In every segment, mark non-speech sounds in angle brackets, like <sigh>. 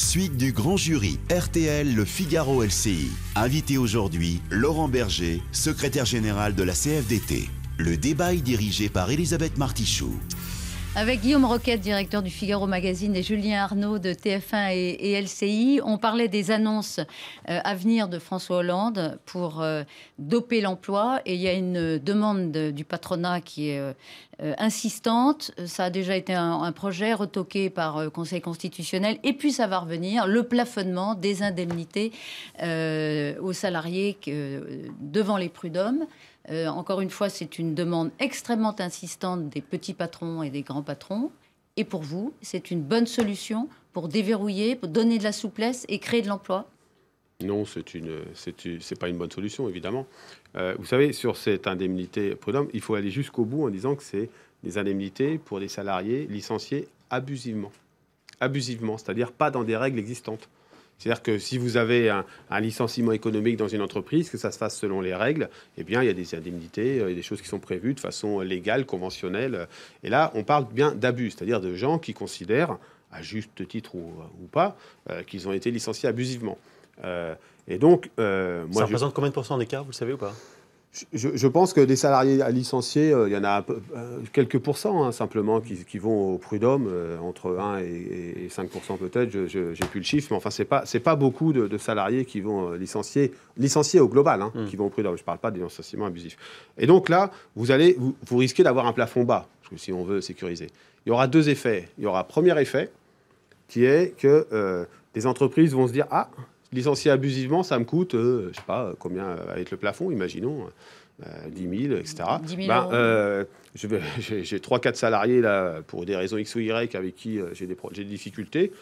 suite du grand jury RTL Le Figaro LCI. Invité aujourd'hui, Laurent Berger, secrétaire général de la CFDT. Le débat est dirigé par Elisabeth Martichoux. Avec Guillaume Roquette, directeur du Figaro Magazine, et Julien Arnaud de TF1 et, LCI, on parlait des annonces euh, à venir de François Hollande pour euh, doper l'emploi. Et il y a une demande du patronat qui est euh, insistante. Ça a déjà été un, projet retoqué par le Conseil constitutionnel. Et puis ça va revenir, le plafonnement des indemnités aux salariés devant les prud'hommes. Euh, encore une fois, c'est une demande extrêmement insistante des petits patrons et des grands patrons. Et pour vous, c'est une bonne solution pour déverrouiller, pour donner de la souplesse et créer de l'emploi Non, c'est une, pas une bonne solution, évidemment. Euh, vous savez, sur cette indemnité prud'homme, il faut aller jusqu'au bout en disant que c'est des indemnités pour des salariés licenciés abusivement. Abusivement, c'est-à-dire pas dans des règles existantes. C'est-à-dire que si vous avez un, licenciement économique dans une entreprise, que ça se fasse selon les règles, eh bien, il y a des indemnités, euh, il y a des choses qui sont prévues de façon légale, conventionnelle. Et là, on parle bien d'abus, c'est-à-dire de gens qui considèrent, à juste titre ou, euh, pas, euh, qu'ils ont été licenciés abusivement. et donc, moi, ça représente combien de pourcents d'écart, vous le savez ou pas je, pense que des salariés à licencier, euh, il y en a euh, quelques pourcents hein, simplement qui, vont au prud'homme, euh, entre 1 et, 5 peut-être, je n'ai plus le chiffre, mais enfin, ce n'est pas, beaucoup de, salariés qui vont licencier, au global, hein, hmm. qui vont au prud'homme. Je ne parle pas des licenciements abusifs. Et donc là, vous, allez, vous, risquez d'avoir un plafond bas, si on veut sécuriser. Il y aura deux effets. Il y aura premier effet, qui est que des entreprises vont se dire Ah, licencier abusivement, ça me coûte, je euh, je sais pas combien, euh, avec le plafond, imaginons, 10 000, etc. 10 000 j'ai 3-4 salariés là, pour des raisons X ou Y avec qui euh, j'ai des, des difficultés.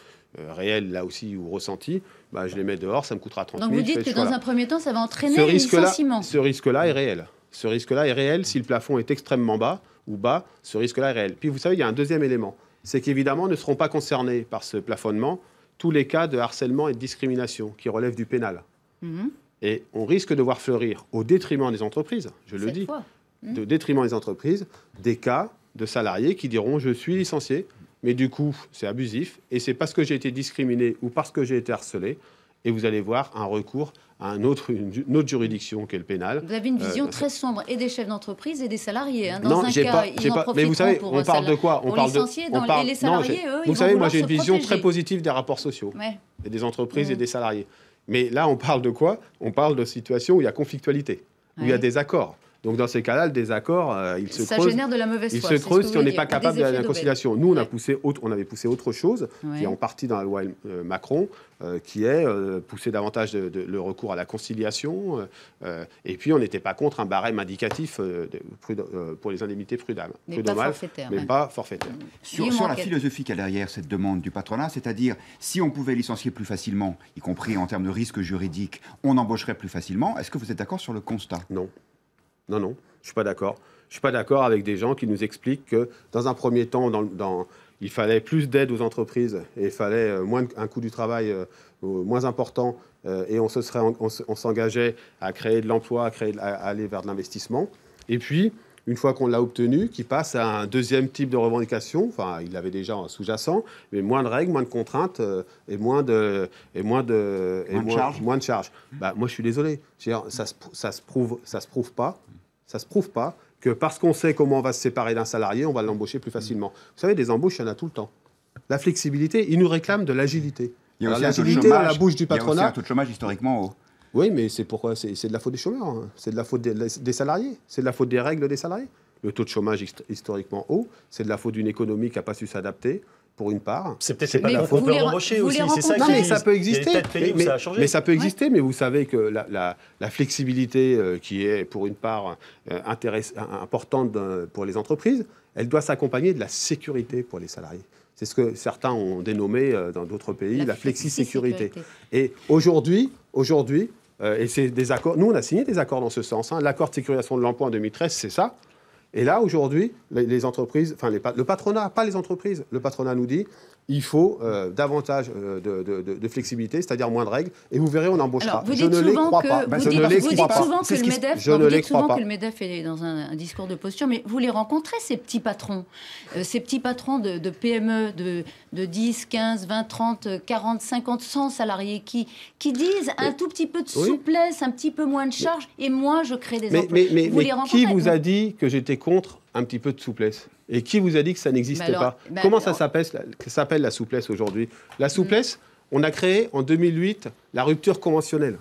réelles là aussi ou ressenties. Ben, je les mets dehors, ça me coûtera 30 000. Donc vous dites que dans un premier temps, ça va entraîner un risque ce risque-là est réel. Ce risque-là est réel si le plafond est extrêmement bas ou bas, ce risque-là est réel. Puis vous savez, il y a un deuxième élément, c'est qu'évidemment, ne seront pas concernés par ce plafonnement tous les cas de harcèlement et de discrimination qui relèvent du pénal. Mhm. Et on risque de voir fleurir, au détriment des entreprises, je le dis, au mhm. détriment des entreprises, des cas de salariés qui diront je suis licencié, mais du coup c'est abusif, et c'est parce que j'ai été discriminé ou parce que j'ai été harcelé et vous allez voir un recours à autre, une, autre juridiction qu'est le pénal. Vous avez une euh, vision très sombre et des chefs d'entreprise et des salariés. Hein. Dans un cas, ils en mais vous savez, on euh, parle de quoi On parle de on parle, des salariés, Vous savez, moi j'ai une vision très positive des rapports sociaux, et des entreprises et des salariés. Mais là, on parle de quoi On parle de situations où il y a conflictualité, où il y a des accords. Donc dans ces cas-là, le désaccord, euh, il se creuse. génère de la mauvaise Il se creuse si on n'est pas capable de la conciliation. Nous, on, a poussé on avait poussé autre chose, qui est en partie dans la loi euh, Macron, euh, qui est pousser davantage de, le recours à la conciliation. et puis, on n'était pas contre un barème indicatif pour les indemnités prud'homales, mais, pas, forfaitaire, mais pas forfaitaire. Sur, la philosophie qu'il y a derrière cette demande du patronat, c'est-à-dire si on pouvait licencier plus facilement, y compris en termes de risque juridique, on embaucherait plus facilement, est-ce que vous êtes d'accord sur le constat Non. Non, non, je suis pas d'accord. Je suis pas d'accord avec des gens qui nous expliquent que dans un premier temps, dans, il fallait plus d'aide aux entreprises et il fallait euh, moins un coût du travail euh, moins important euh, et on se serait on s'engageait à créer de l'emploi, à, créer, aller vers de l'investissement. Et puis une fois qu'on l'a obtenu, qui passe à un deuxième type de revendication. Enfin, il l'avait déjà sous-jacent, mais moins de règles, moins de contraintes et moins de et moins de et moins, de charges. Bah, moi, je suis désolé. Ça se, ça se prouve, ça se prouve pas. Ça ne se prouve pas que parce qu'on sait comment on va se séparer d'un salarié, on va l'embaucher plus facilement. Vous savez, des embauches, il y en a tout le temps. La flexibilité, ils nous réclament de l'agilité. Il y a aussi un la bouche du patronat. Il y a aussi un taux de chômage historiquement haut. Oui, mais c'est pourquoi c'est de la faute des chômeurs, hein. c'est de la faute des, des salariés, c'est de la faute des règles des salariés. Le taux de chômage historiquement haut, c'est de la faute d'une économie qui n'a pas su s'adapter, pour une part. C'est peut-être pas la faute de aussi. C'est ça, non, mais ça peut exister. Mais, ça peut exister, mais vous savez que la, flexibilité euh, qui est pour une part euh, importante pour les entreprises, elle doit s'accompagner de la sécurité pour les salariés. C'est ce que certains ont dénommé euh, dans d'autres pays la, flexi-sécurité. Et aujourd'hui, aujourd'hui, et c'est des accords. Nous, on a signé des accords dans ce sens. Hein. L'accord de sécurisation de l'emploi en 2013, c'est ça. Et là, aujourd'hui, les entreprises, enfin les, le patronat, pas les entreprises, le patronat nous dit, il faut euh, davantage euh, de, flexibilité, c'est-à-dire moins de règles. Et vous verrez, on embauchera. je ne les crois pas. Vous, dites, souvent que le MEDEF, est dans un, discours de posture, mais vous les rencontrez ces petits patrons, euh, ces petits patrons de, PME de, 10, 15, 20, 30, 40, 50, 100 salariés qui, qui disent un tout petit peu de souplesse, un petit peu moins de charges et moi je crée des emplois. Mais, qui vous a dit que j'étais contre un petit peu de souplesse et qui vous a dit que ça n'existait pas Comment ça s'appelle la souplesse aujourd'hui La souplesse, on a créé en 2008 la rupture conventionnelle.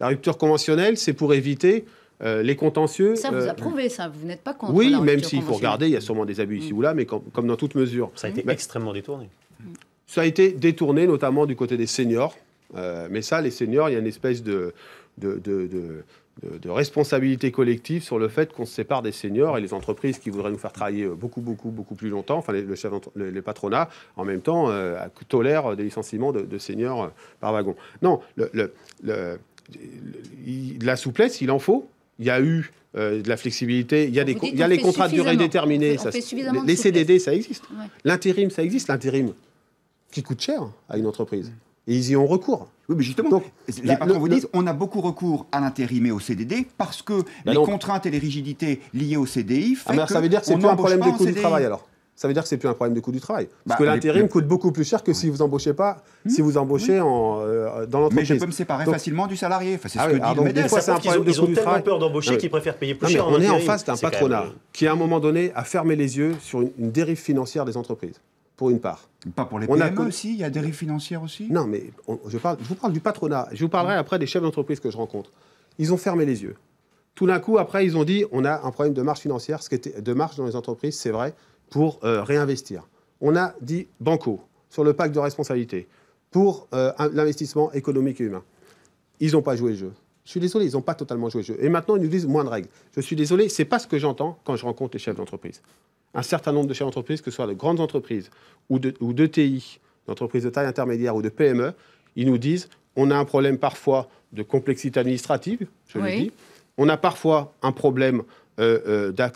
La rupture conventionnelle, c'est pour éviter euh, les contentieux. Ça, vous a euh, prouvé, ça. Vous n'êtes pas contre. Oui, même s'il faut regarder, il y a sûrement des abus ici mm. ou là, mais comme, dans toute mesure. Ça a été extrêmement détourné. Mm. Ça a été détourné, notamment du côté des seniors. Euh, mais ça, les seniors, il y a une espèce de, de de, responsabilité collective sur le fait qu'on se sépare des seniors et les entreprises qui voudraient nous faire travailler euh, beaucoup, beaucoup, beaucoup plus longtemps, enfin les, le les, patronats, en même temps, euh, tolèrent des licenciements de, seniors euh, par wagon. Non, le, de la souplesse, il en faut. Il y a eu de la flexibilité, il y a, des, il y a les contrats de durée déterminée, les, CDD, ça existe. L'intérim, ça existe, l'intérim, qui coûte cher à une entreprise et ils y ont recours. Oui, mais justement, les patrons vous disent, on a beaucoup recours à l'intérim et au CDD parce que ben les contraintes et les rigidités liées au CDI ah, font que ça veut dire que c'est plus un problème de coût du travail alors. Ça veut dire que c'est plus un problème de coût du travail. Parce bah, que l'intérim coûte beaucoup plus cher que si vous embauchez pas, hmm si vous embauchez en, euh, dans l'entreprise. Mais je peux me séparer facilement du salarié. Enfin, c'est ah ce que dit ah, le c'est un problème de coût du travail. Ils ont tellement peur d'embaucher qu'ils préfèrent payer plus cher. on est en face d'un patronat euh, qui, à un moment donné, a fermé les yeux sur une dérive financière des entreprises pour une part. Pas pour les on PME aussi Il y a des risques financières aussi Non, mais je, vous parle du patronat. Je vous parlerai après des chefs d'entreprise que je rencontre. Ils ont fermé les yeux. Tout d'un coup, après, ils ont dit on a un problème de marge financière, ce qui était de marge dans les entreprises, c'est vrai, pour euh, réinvestir. On a dit banco sur le pacte de responsabilité pour euh, l'investissement économique et humain. Ils n'ont pas joué le jeu. Je suis désolé, ils n'ont pas totalement joué le jeu. Et maintenant, ils nous disent moins de règles. Je suis désolé, c'est pas ce que j'entends quand je rencontre les chefs d'entreprise un certain nombre de chefs d'entreprise, que ce soit de grandes entreprises ou de, d'entreprises de taille intermédiaire ou de PME, ils nous disent on a un problème parfois de complexité administrative, je le dis. On a parfois un problème euh, euh,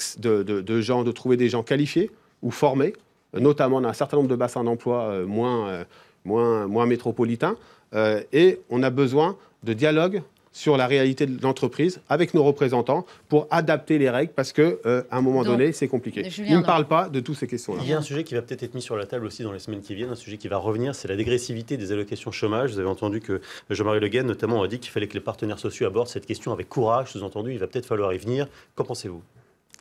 de, gens, de trouver des gens qualifiés ou formés, notamment dans un certain nombre de bassins d'emploi euh, moins, moins, moins métropolitains. et on a besoin de dialogue sur la réalité de l'entreprise avec nos représentants pour adapter les règles parce qu'à euh, un moment donné, c'est compliqué. Il ne parle pas de toutes ces questions-là. Il y a un sujet qui va peut-être être mis sur la table aussi dans les semaines qui viennent, un sujet qui va revenir, c'est la dégressivité des allocations chômage. Vous avez entendu que Jean-Marie Le Guen, notamment, a dit qu'il fallait que les partenaires sociaux abordent cette question avec courage. Sous-entendu, il va peut-être falloir y venir. Qu'en pensez-vous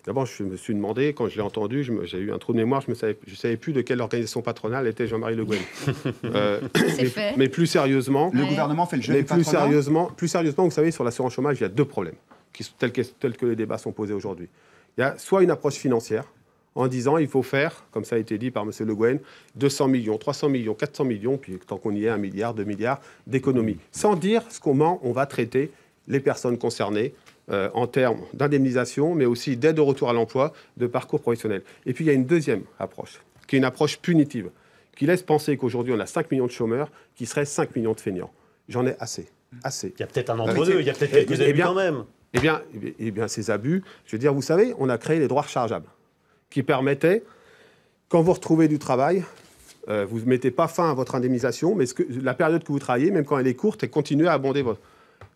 D'abord, je me suis demandé, quand je l'ai entendu, j'ai eu un trou de mémoire, je ne savais, je savais plus de quelle organisation patronale était Jean-Marie Le Guen. <laughs> euh, mais, fait. mais, plus sérieusement. Le gouvernement fait le jeu plus sérieusement, plus sérieusement, vous savez, sur l'assurance chômage, il y a deux problèmes qui, tels, que, tels que les débats sont posés aujourd'hui. Il y a soit une approche financière, en disant il faut faire, comme ça a été dit par M. Le Guen, 200 millions, 300 millions, 400 millions, puis tant qu'on y est, un milliard, deux milliards d'économies. Sans dire comment on va traiter les personnes concernées, euh, en termes d'indemnisation, mais aussi d'aide au retour à l'emploi, de parcours professionnel. Et puis il y a une deuxième approche, qui est une approche punitive, qui laisse penser qu'aujourd'hui on a 5 millions de chômeurs, qui seraient 5 millions de feignants. J'en ai assez. Assez. Il y a peut-être un entre-deux, il y a peut-être quelques eh abus quand même. Eh bien, eh bien, ces abus, je veux dire, vous savez, on a créé les droits rechargeables qui permettaient, quand vous retrouvez du travail, euh, vous ne mettez pas fin à votre indemnisation, mais la période que vous travaillez, même quand elle est courte, elle continue à abonder votre,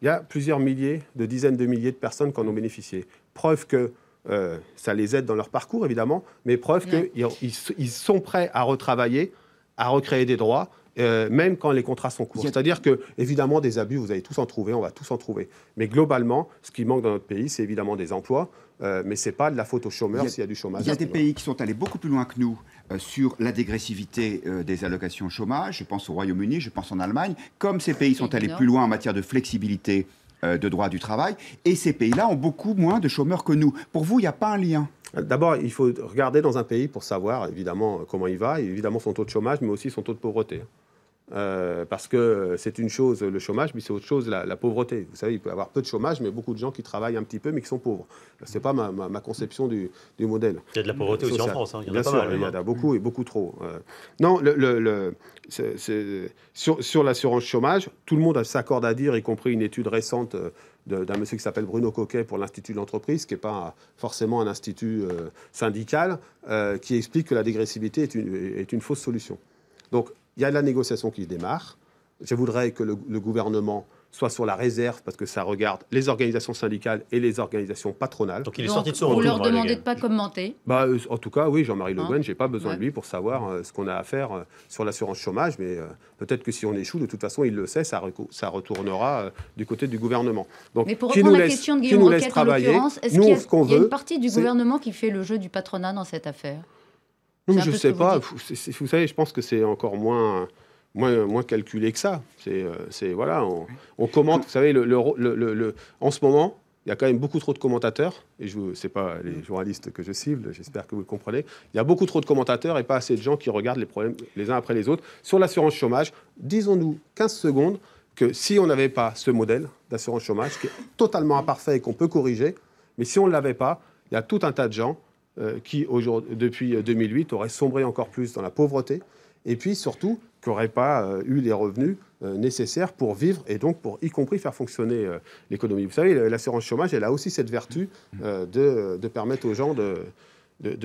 il y a plusieurs milliers, de dizaines de milliers de personnes qui en ont bénéficié. Preuve que euh, ça les aide dans leur parcours, évidemment, mais preuve qu'ils sont prêts à retravailler, à recréer des droits, euh, même quand les contrats sont courts. C'est-à-dire que, évidemment, des abus, vous allez tous en trouver, on va tous en trouver. Mais globalement, ce qui manque dans notre pays, c'est évidemment des emplois, euh, mais ce n'est pas de la faute aux chômeurs s'il y a du chômage. Il y a des pays qui sont allés beaucoup plus loin que nous euh, sur la dégressivité des allocations chômage. Je pense au Royaume-Uni, je pense en Allemagne. Comme ces pays sont allés plus loin en matière de flexibilité de droit du travail, et ces pays-là ont beaucoup moins de chômeurs que nous. Pour vous, il n'y a pas un lien D'abord, il faut regarder dans un pays pour savoir évidemment comment il va, évidemment son taux de chômage, mais aussi son taux de pauvreté. Euh, parce que c'est une chose le chômage, mais c'est autre chose la, pauvreté. Vous savez, il peut y avoir peu de chômage, mais beaucoup de gens qui travaillent un petit peu, mais qui sont pauvres. C'est pas ma, conception du, modèle. Il y a de la pauvreté aussi en France. Hein. Il y en a Bien pas sûr, mal, il y en hein. a beaucoup et beaucoup trop. Euh. non, le, sur, l'assurance chômage, tout le monde s'accorde à dire, y compris une étude récente. Euh, d'un monsieur qui s'appelle Bruno Coquet pour l'Institut de l'entreprise, qui n'est pas forcément un institut syndical, qui explique que la dégressivité est une, est une fausse solution. Donc il y a la négociation qui démarre. Je voudrais que le, gouvernement soit sur la réserve parce que ça regarde les organisations syndicales et les organisations patronales. Donc il est sorti de son Vous leur demandez de pas commenter bah, euh, En tout cas, oui, Jean-Marie Le je j'ai pas besoin de lui pour savoir euh, ce qu'on a à faire euh, sur l'assurance chômage, mais peut-être que si on échoue, de toute façon, il le sait, ça, retournera du côté du gouvernement. Donc, mais pour reprendre la laisse, question de Guillaume est-ce qu'il y, a, une partie du gouvernement qui fait le jeu du patronat dans cette affaire non, je je sais pas. Vous, savez, je pense que c'est encore moins, moins, calculé que ça. C'est euh, voilà, on, commente. Vous savez, le, en ce moment, il y a quand même beaucoup trop de commentateurs, et je sais pas les mm. journalistes que je cible, j'espère que vous le comprenez, il y a beaucoup trop de commentateurs et pas assez de gens qui regardent les problèmes les uns après les autres. Sur l'assurance chômage, disons-nous 15 secondes que si on n'avait pas ce modèle d'assurance chômage, qui est totalement imparfait et qu'on peut corriger, mais si on ne l'avait pas, il y a tout un tas de gens euh, qui, depuis 2008, euh, auraient sombré encore plus dans la pauvreté, et puis surtout qui n'auraient pas euh, eu les revenus nécessaires pour vivre et donc pour y compris faire fonctionner l'économie. Vous savez, l'assurance chômage, elle a aussi cette vertu mmh. de, permettre aux gens de,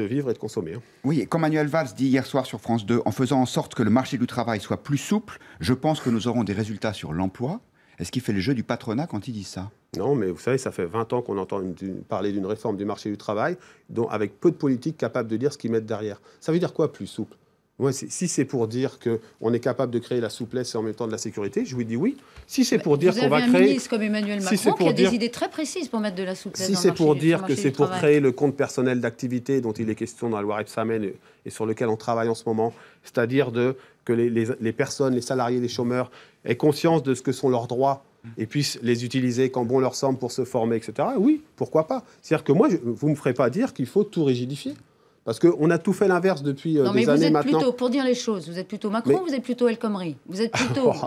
vivre et de consommer. Hein. Oui, comme Manuel Valls dit hier soir sur France 2, en faisant en sorte que le marché du travail soit plus souple, je pense que nous aurons des résultats sur l'emploi, est-ce qu'il fait le jeu du patronat quand il dit ça Non, mais vous savez, ça fait 20 ans qu'on entend parler d'une réforme du marché du travail, dont, avec peu de politiques capables de dire ce qu'ils mettent derrière. Ça veut dire quoi, plus souple si c'est pour dire que on est capable de créer la souplesse et en même temps de la sécurité, je vous dis oui. Si c'est pour dire qu'on va créer. Ministre comme Emmanuel Macron pour a des idées très précises pour mettre de la souplesse. Si c'est pour dire que c'est pour créer le compte personnel d'activité dont il est question dans la loi Epsamen et, sur lequel on travaille en ce moment, c'est-à-dire que les, personnes, les salariés, les chômeurs aient conscience de ce que sont leurs droits et puissent les utiliser quand bon leur semble pour se former, etc. Oui, pourquoi pas. C'est-à-dire que moi, vous ne me ferez pas dire qu'il faut tout rigidifier. Parce qu'on a tout fait l'inverse depuis des années maintenant. Non mais vous êtes plutôt, pour dire les choses, vous êtes plutôt Macron, vous êtes plutôt El Khomri, vous êtes plutôt... <laughs> Oh,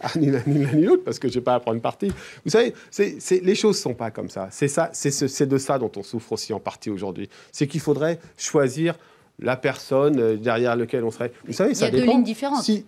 ah, ni l'un ni l'autre, parce que je n'ai pas à prendre parti. Vous savez, les choses ne sont pas comme ça. C'est c'est de ça dont on souffre aussi en partie aujourd'hui. C'est qu'il faudrait choisir la personne euh, derrière laquelle on serait. Vous savez, Il y a dépend. deux lignes différentes. Si,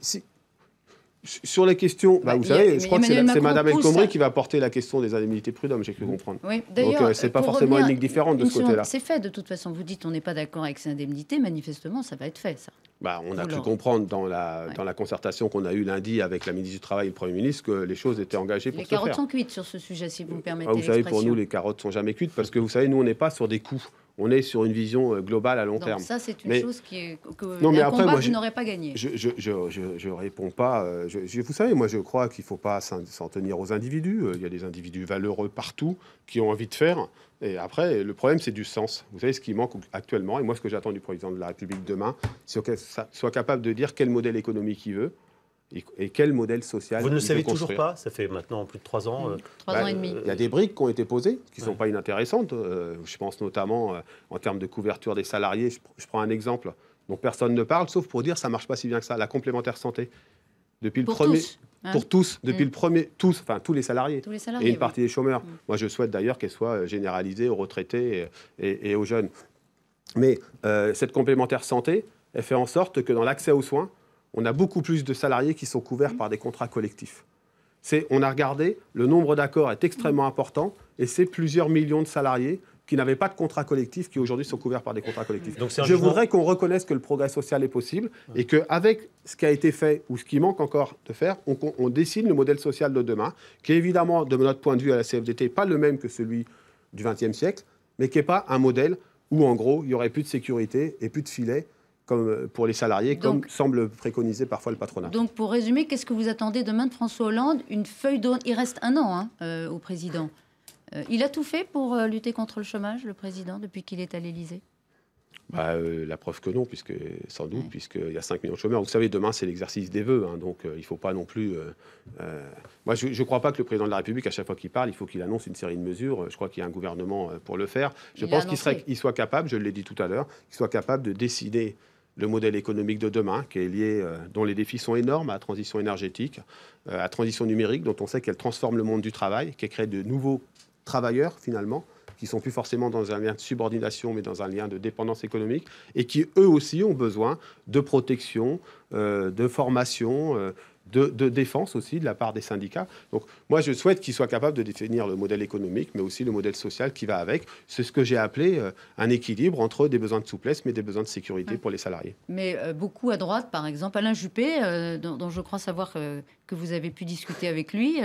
sur les questions, bah, vous savez, je crois que c'est Madame El qui va porter la question des indemnités prud'hommes, j'ai cru comprendre. Oui, d'ailleurs. n'est euh, c'est pas forcément une ligue différente de ce côté-là. C'est fait, de toute façon. Vous dites, on n'est pas d'accord avec ces indemnités, manifestement, ça va être fait, ça. Bah, on a cru comprendre dans la, dans la concertation qu'on a eue lundi avec la ministre du Travail et le Premier ministre que les choses étaient engagées pour se faire. Les carottes sont cuites sur ce sujet, si vous me ah, permettez. vous savez, pour nous, les carottes sont jamais cuites parce que vous savez, nous, on n'est pas sur des coûts on est sur une vision euh, globale à long terme. Ça, c'est une chose qui que non, je, n'aurais pas gagné. Je je, réponds pas. Euh, je, vous savez, moi, je crois qu'il ne faut pas s'en tenir aux individus. Euh, il y a des individus valeureux partout qui ont envie de faire. Et après, le problème, c'est du sens. Vous savez ce qui manque actuellement, et moi, ce que j'attends du président de la République demain, c'est qu'il soit capable de dire quel modèle économique il veut, et, quel modèle social Vous ne le savez toujours pas Ça fait maintenant plus de trois ans. Euh. Trois ans bah, et demi. Il y a des briques qui ont été posées, qui ne sont pas inintéressantes. Euh, je pense notamment euh, en termes de couverture des salariés. Je, prends un exemple dont personne ne parle, sauf pour dire ça marche pas si bien que ça. La complémentaire santé, depuis pour le premier, tous, hein. pour tous, mm. depuis le premier, tous, enfin tous les salariés, et une partie des chômeurs. Mm. Moi, je souhaite d'ailleurs qu'elle soit généralisée aux retraités et, aux jeunes. Mais cette complémentaire santé, elle fait en sorte que dans l'accès aux soins, on a beaucoup plus de salariés qui sont couverts mmh. par des contrats collectifs. on a regardé, le nombre d'accords est extrêmement mmh. important et c'est plusieurs millions de salariés qui n'avaient pas de contrat collectif, qui aujourd'hui sont couverts par des contrats collectifs. je voudrais qu'on reconnaisse que le progrès social est possible et qu'avec ce qui a été fait ou ce qui manque encore de faire, on, dessine le modèle social de demain, qui est évidemment, de notre point de vue à la CFDT, pas le même que celui du XXe siècle, mais qui n'est pas un modèle où, en gros, il n'y aurait plus de sécurité et plus de filets comme euh, pour les salariés, comme semble préconiser parfois le patronat. Donc pour résumer, qu'est-ce que vous attendez demain de François Hollande Une feuille d'eau. Il reste un an hein, euh, au président. Euh, il a tout fait pour lutter contre le chômage, le président, depuis qu'il est à l'Élysée bah, la preuve que non, puisque sans doute, puisqu'il y a 5 millions de chômeurs. Vous savez, demain, c'est l'exercice des vœux, hein, donc il ne faut pas non plus... moi, je ne crois pas que le président de la République, à chaque fois qu'il parle, il faut qu'il annonce une série de mesures. Je crois qu'il y a un gouvernement pour le faire. Je pense qu'il qu soit capable, je l'ai dit tout à l'heure, qu'il soit capable de décider le modèle économique de demain, qui est lié, euh, dont les défis sont énormes à la transition énergétique, euh, à la transition numérique, dont on sait qu'elle transforme le monde du travail, qui crée de nouveaux travailleurs finalement, qui sont plus forcément dans un lien de subordination, mais dans un lien de dépendance économique, et qui eux aussi ont besoin de protection, euh, de formation de, défense aussi de la part des syndicats. Donc moi, je souhaite qu'ils soient capables de définir le modèle économique, mais aussi le modèle social qui va avec. C'est ce que j'ai appelé euh, un équilibre entre des besoins de souplesse, mais des besoins de sécurité pour les salariés. Mais euh, beaucoup à droite, par exemple, Alain Juppé, euh, dont, dont, je crois savoir que vous avez pu discuter avec lui,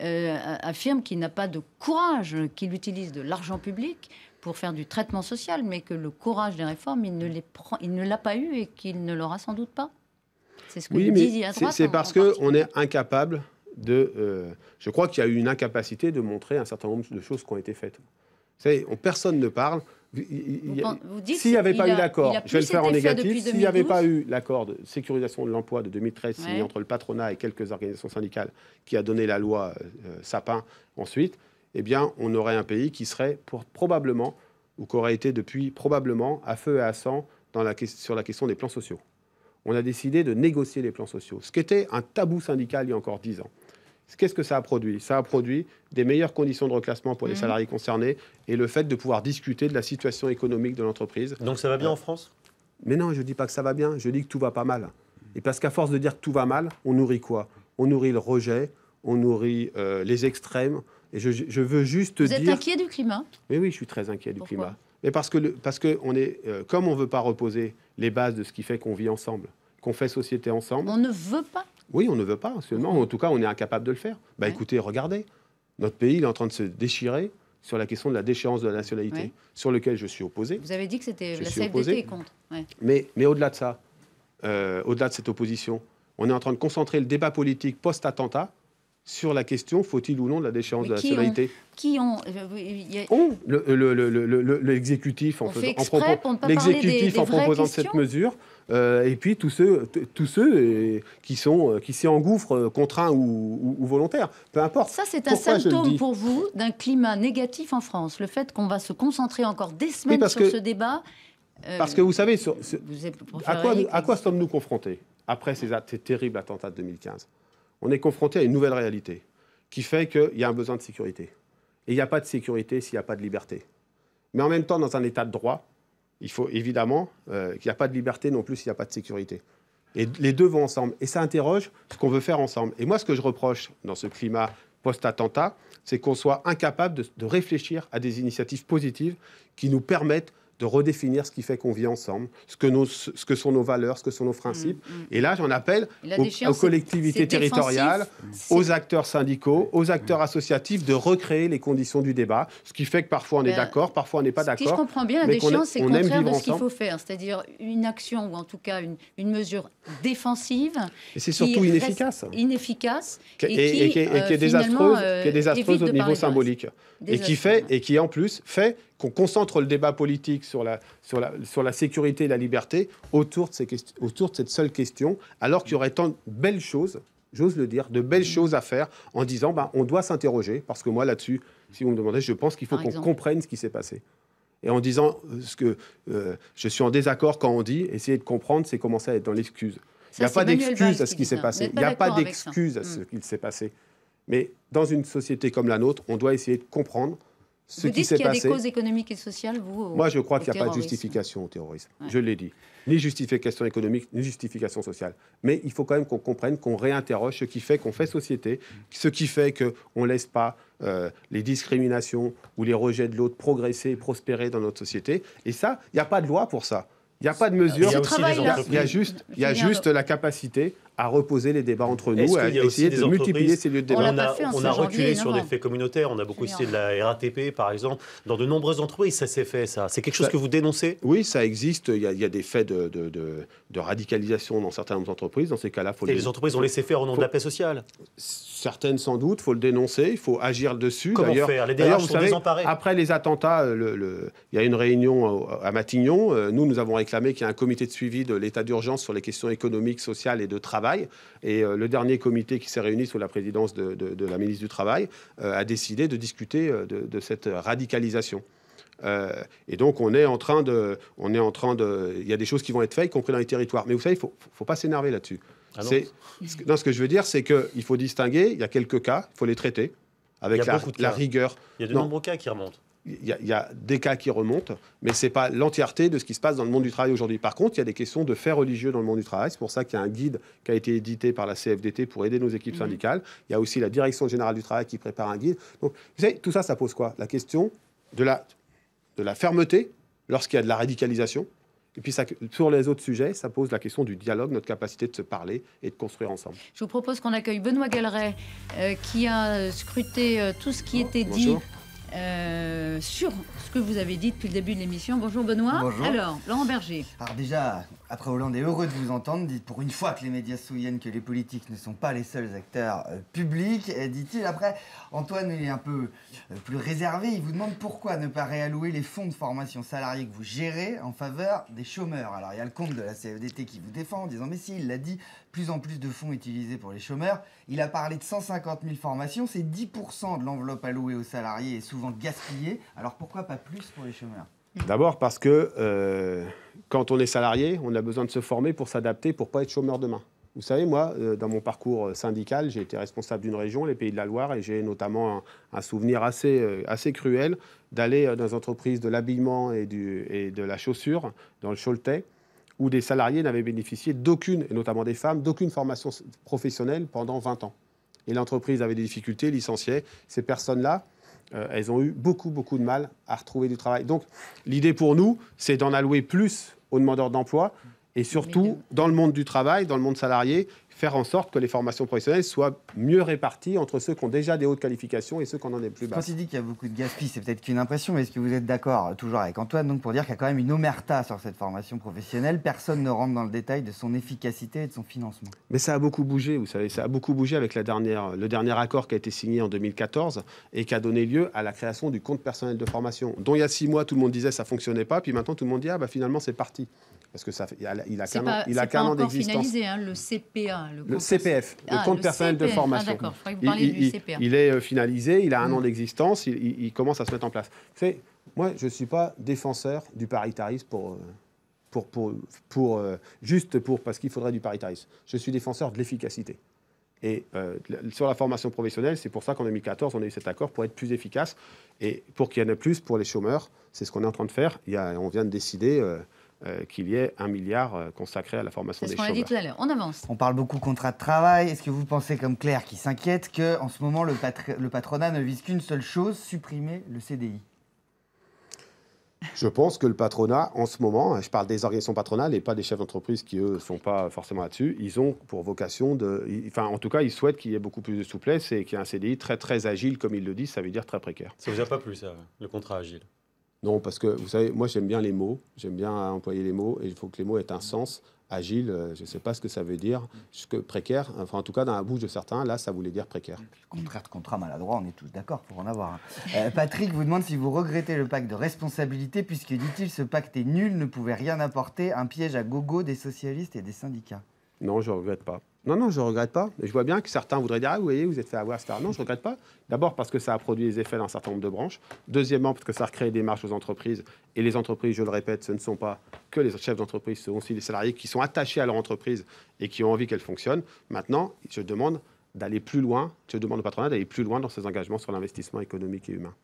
affirme qu'il n'a pas de courage, qu'il utilise de l'argent public pour faire du traitement social, mais que le courage des réformes, il ne l'a pas eu et qu'il ne l'aura sans doute pas. C'est ce que parce qu'on est incapable de. Euh, je crois qu'il y a eu une incapacité de montrer un certain nombre de choses qui ont été faites. Vous savez, on, personne ne parle. S'il n'y avait pas eu l'accord, je vais le faire en négatif, s'il n'y avait pas eu l'accord de sécurisation de l'emploi de 2013 signé entre le patronat et quelques organisations syndicales qui a donné la loi euh, Sapin ensuite, eh bien, on aurait un pays qui serait probablement, ou qui aurait été depuis probablement à feu et à sang sur la question des plans sociaux on a décidé de négocier les plans sociaux, ce qui était un tabou syndical il y a encore dix ans. Qu'est-ce que ça a produit Ça a produit des meilleures conditions de reclassement pour les mmh. salariés concernés et le fait de pouvoir discuter de la situation économique de l'entreprise. Donc ça va bien euh, en France Mais non, je ne dis pas que ça va bien, je dis que tout va pas mal. Et parce qu'à force de dire que tout va mal, on nourrit quoi On nourrit le rejet, on nourrit euh, les extrêmes. Et je, veux juste Vous dire... Vous êtes inquiet du climat Mais oui, je suis très inquiet du climat. Mais parce que, le, parce que on est, euh, comme on ne veut pas reposer les bases de ce qui fait qu'on vit ensemble, qu'on fait société ensemble. On ne veut pas Oui, on ne veut pas. Seulement, en tout cas, on est incapable de le faire. Bah écoutez, regardez, notre pays, est en train de se déchirer sur la question de la déchéance de la nationalité, sur laquelle je suis opposé. Vous avez dit que c'était la CFDT est contre. Mais, au-delà de ça, euh, au-delà de cette opposition, on est en train de concentrer le débat politique post-attentat sur la question faut-il ou non de la déchéance de la nationalité. qui ont euh, On, l'exécutif en, proposant cette mesure euh, et puis tous ceux, tous ceux euh, qui sont euh, qui s'y engouffrent contraints ou, volontaires, peu importe. Ça, c'est un symptôme pour vous d'un climat négatif en France. Le fait qu'on va se concentrer encore des semaines sur ce débat. parce que vous savez, à quoi, sommes-nous confrontés après ces, ces terribles attentats de 2015 On est confronté à une nouvelle réalité qui fait qu'il y a un besoin de sécurité. Et il n'y a pas de sécurité s'il n'y a pas de liberté. Mais en même temps, dans un état de droit, il faut évidemment euh, qu'il n'y a pas de liberté non plus s'il n'y a pas de sécurité. Et les deux vont ensemble. Et ça interroge ce qu'on veut faire ensemble. Et moi, ce que je reproche dans ce climat post-attentat, c'est qu'on soit incapable de réfléchir à des initiatives positives qui nous permettent de redéfinir ce qui fait qu'on vit ensemble, ce que, ce que sont nos valeurs, ce que sont nos principes. Mm, mm. Et là, j'en appelle aux, collectivités territoriales, aux acteurs syndicaux, aux acteurs associatifs de recréer les conditions du débat, ce qui fait que parfois on est ben, d'accord, parfois on n'est pas d'accord. On je comprends bien, la déchéance, c'est contraire de ce qu'il faut faire, c'est-à-dire une action ou en tout cas une, mesure défensive. Et c'est surtout inefficace. Inefficace. Et, qui, est désastreuse, au niveau symbolique. Et qui fait, et qui en plus fait qu'on concentre le débat politique sur la, sur la, sécurité et la liberté autour de, ces autour de cette seule question, alors qu'il y aurait tant de belles choses, j'ose le dire, de belles choses à faire en disant ben, on doit s'interroger, parce que moi là-dessus, si vous me demandez, je pense qu'il faut qu'on comprenne ce qui s'est passé. Et en disant euh, ce que euh, je suis en désaccord quand on dit, essayer de comprendre, c'est commencer à être dans l'excuse. Il n'y a pas d'excuse à ce qui s'est passé. Il n'y a pas hmm. d'excuse à ce qui s'est passé. Mais dans une société comme la nôtre, on doit essayer de comprendre, vous dites qu'il y a des causes économiques et sociales, vous Moi, je crois qu'il n'y a pas de justification au terrorisme. Je l'ai dit. Ni justification économique, ni justification sociale. Mais il faut quand même qu'on comprenne, qu'on réinterroge ce qui fait qu'on fait société, ce qui fait qu'on ne laisse pas euh, les discriminations ou les rejets de l'autre progresser et prospérer dans notre société. Et ça, il n'y a pas de loi pour ça. Il n'y a pas de mesure. il y a juste, il y a juste la capacité à reposer les débats entre nous, à essayer de multiplier ces lieux de débat. On, a, reculé sur des faits communautaires. On a beaucoup essayé de la RATP, par exemple. Dans de nombreuses entreprises, ça s'est fait, ça. C'est quelque chose que vous dénoncez Oui, ça existe. Il y a, des faits de, radicalisation dans certaines entreprises. Dans ces cas-là, faut Et les, les entreprises ont laissé faire au nom de la paix sociale Certaines, sans doute. Il faut le dénoncer. Il faut agir dessus. Comment faire Les Après les attentats, euh, le, il y a une réunion euh, à Matignon. Euh, nous, nous avons réclamé qu'il y ait un comité de suivi de l'état d'urgence sur les questions économiques, sociales et de travail et euh, le dernier comité qui s'est réuni sous la présidence de, la ministre du Travail euh, a décidé de discuter euh, de, cette radicalisation. et donc, on est en train de. On est en train de. Il y a des choses qui vont être faites, y compris dans les territoires. Mais vous savez, il faut, faut pas s'énerver là-dessus. non, ce que je veux dire, c'est qu'il faut distinguer. Il y a quelques cas, il faut les traiter avec la, rigueur. Il y a de nombreux cas qui remontent il y, a des cas qui remontent, mais ce n'est pas l'entièreté de ce qui se passe dans le monde du travail aujourd'hui. Par contre, il y a des questions de faits religieux dans le monde du travail. C'est pour ça qu'il y a un guide qui a été édité par la CFDT pour aider nos équipes mmh. syndicales. Il y a aussi la Direction générale du travail qui prépare un guide. Donc, vous savez, tout ça, ça pose quoi La question de la, de la fermeté lorsqu'il y a de la radicalisation. Et puis ça, sur les autres sujets, ça pose la question du dialogue, notre capacité de se parler et de construire ensemble. Je vous propose qu'on accueille Benoît Galleret, euh, qui a scruté euh, tout ce qui était dit euh, sur ce que vous avez dit depuis le début de l'émission. Bonjour Benoît. Alors, Laurent Berger. Alors déjà, après Hollande est heureux de vous entendre. Dites pour une fois que les médias souviennent que les politiques ne sont pas les seuls acteurs euh, publics, dit-il. Après, Antoine est un peu euh, plus réservé. Il vous demande pourquoi ne pas réallouer les fonds de formation salariés que vous gérez en faveur des chômeurs. Alors il y a le compte de la CFDT e qui vous défend en disant mais si, il l'a dit, plus en plus de fonds utilisés pour les chômeurs. Il a parlé de 150 000 formations, c'est 10% de l'enveloppe allouée aux salariés et sous souvent gaspillé. Alors pourquoi pas plus pour les chômeurs D'abord parce que euh, quand on est salarié, on a besoin de se former pour s'adapter, pour pas être chômeur demain. Vous savez, moi, euh, dans mon parcours euh, syndical, j'ai été responsable d'une région, les Pays de la Loire, et j'ai notamment un, souvenir assez, assez cruel d'aller dans des entreprises de l'habillement et, et, de la chaussure, dans le Choletais, où des salariés n'avaient bénéficié d'aucune, et notamment des femmes, d'aucune formation professionnelle pendant 20 ans. Et l'entreprise avait des difficultés, licenciait. Ces personnes-là, euh, elles ont eu beaucoup, beaucoup de mal à retrouver du travail. Donc, l'idée pour nous, c'est d'en allouer plus aux demandeurs d'emploi et surtout dans le monde du travail, dans le monde salarié, faire en sorte que les formations professionnelles soient mieux réparties entre ceux qui ont déjà des hautes qualifications et ceux qui en ont des plus bas. Quand il dit qu'il y a beaucoup de gaspillage, c'est peut-être qu'une impression, mais est-ce que vous êtes d'accord, euh, toujours avec Antoine, donc pour dire qu'il y a quand même une omerta sur cette formation professionnelle Personne ne rentre dans le détail de son efficacité et de son financement. Mais ça a beaucoup bougé, vous savez, ça a beaucoup bougé avec la dernière, le dernier accord qui a été signé en 2014 et qui a donné lieu à la création du compte personnel de formation, dont il y a six mois, tout le monde disait ça fonctionnait pas, puis maintenant tout le monde dit, ah bah finalement c'est parti parce que ça, il a, il a qu'un an, il a an d'existence. Finalisé, hein, le CPA, le, CPF, le compte ah, personnel de ah, formation. il, est euh, finalisé, il a un an d'existence, il, commence à se mettre en place. fait, moi, je ne suis pas défenseur du paritarisme pour, euh, pour, pour, euh, juste pour parce qu'il faudrait du paritarisme. Je suis défenseur de l'efficacité. Et sur la formation professionnelle, c'est pour ça qu'en 2014, on a eu cet accord pour être plus efficace et pour qu'il y en ait plus pour les chômeurs. C'est ce qu'on est en train de faire. Il on vient de décider. Euh, qu'il y ait un milliard euh, consacré à la formation des jeunes. C'est ce qu'on a dit tout à l'heure. On avance. On parle beaucoup contrat de travail. Est-ce que vous pensez, comme Claire, qui s'inquiète, que en ce moment le, patronat ne vise qu'une seule chose supprimer le CDI je pense que le patronat, en ce moment, je parle des organisations patronales et pas des chefs d'entreprise qui, eux, ne sont pas forcément là-dessus, ils ont pour vocation de. Enfin, en tout cas, ils souhaitent qu'il y ait beaucoup plus de souplesse et qu'il y ait un CDI très, très agile, comme ils le disent, ça veut dire très précaire. Ça ne vous a pas plu, ça, le contrat agile non, parce que vous savez, moi j'aime bien les mots, j'aime bien employer les mots, et il faut que les mots aient un sens. Agile, euh, je ne sais pas ce que ça veut dire. Que précaire, enfin en tout cas dans la bouche de certains, là ça voulait dire précaire. Contraire contrat maladroit, on est tous d'accord pour en avoir. Euh, Patrick vous demande si vous regrettez le pacte de responsabilité, puisque dit-il, ce pacte est nul, ne pouvait rien apporter, un piège à gogo des socialistes et des syndicats. Non, je ne regrette pas. Non, non, je ne regrette pas. Je vois bien que certains voudraient dire, ah, vous voyez, vous êtes fait avoir, etc. Non, je ne regrette pas. D'abord parce que ça a produit des effets dans un certain nombre de branches. Deuxièmement, parce que ça a recréé des marches aux entreprises. Et les entreprises, je le répète, ce ne sont pas que les chefs d'entreprise, ce sont aussi les salariés qui sont attachés à leur entreprise et qui ont envie qu'elle fonctionne. Maintenant, je demande d'aller plus loin, je demande au patronat d'aller plus loin dans ses engagements sur l'investissement économique et humain.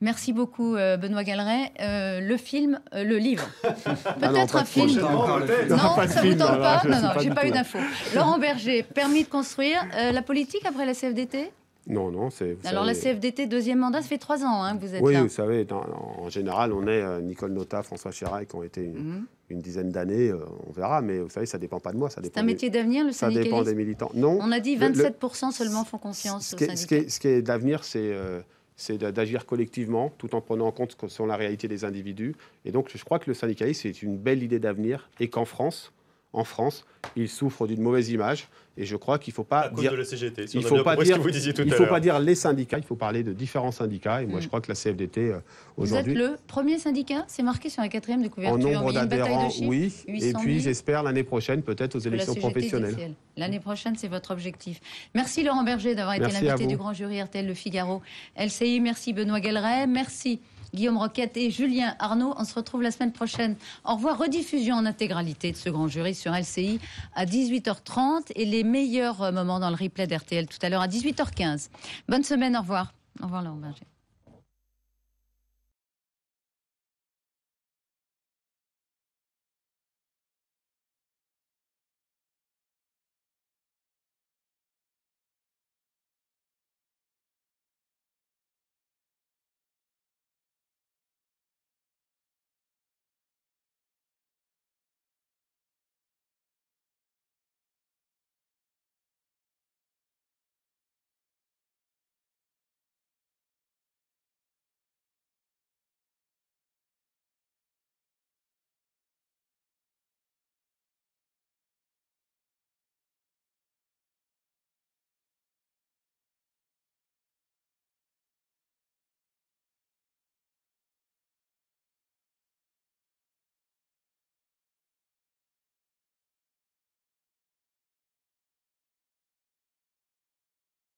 Merci beaucoup euh, Benoît Galeret. Euh, le film, euh, le livre. <laughs> Ah peut-être un film. Non, ça ne vous tente pas Non, non, j'ai pas eu d'info. Laurent Berger, permis de construire, la politique après la CFDT non, non, c'est. Alors la CFDT, deuxième mandat, ça fait trois ans hein, que vous êtes oui, là. Oui, vous savez, en général, on est euh, Nicole Nota, François Chirac, qui ont été une, mhm. dizaine d'années, euh, on verra, mais vous savez, ça dépend pas de moi. C'est un métier d'avenir, le syndicalisme Ça dépend des militants. Non. On a dit 27% seulement font confiance au syndicat. Ce qui est, ce est d'avenir, c'est. Euh, c'est d'agir collectivement tout en prenant en compte ce que sont la réalité des individus. Et donc, je crois que le syndicalisme, c'est une belle idée d'avenir et qu'en France, en France, ils souffrent d'une mauvaise image. Et je crois qu'il ne faut pas dire. il faut faut pas dire les syndicats. Il faut parler de différents syndicats. Et moi, mm. je crois que la CFDT aujourd'hui. Vous êtes le premier syndicat. C'est marqué sur la quatrième de couverture. En nombre d'adhérents, oui. Et puis, j'espère l'année prochaine, peut-être aux élections professionnelles. L'année prochaine, c'est votre objectif. Merci Laurent Berger d'avoir été l'invité du grand jury RTL Le Figaro LCI. Merci Benoît Gelleret, Merci. Guillaume Roquette et Julien Arnaud. On se retrouve la semaine prochaine. Au revoir, rediffusion en intégralité de ce grand jury sur LCI à 18h30 et les meilleurs moments dans le replay d'RTL tout à l'heure à 18h15. Bonne semaine, au revoir. Au revoir Laurent Berger.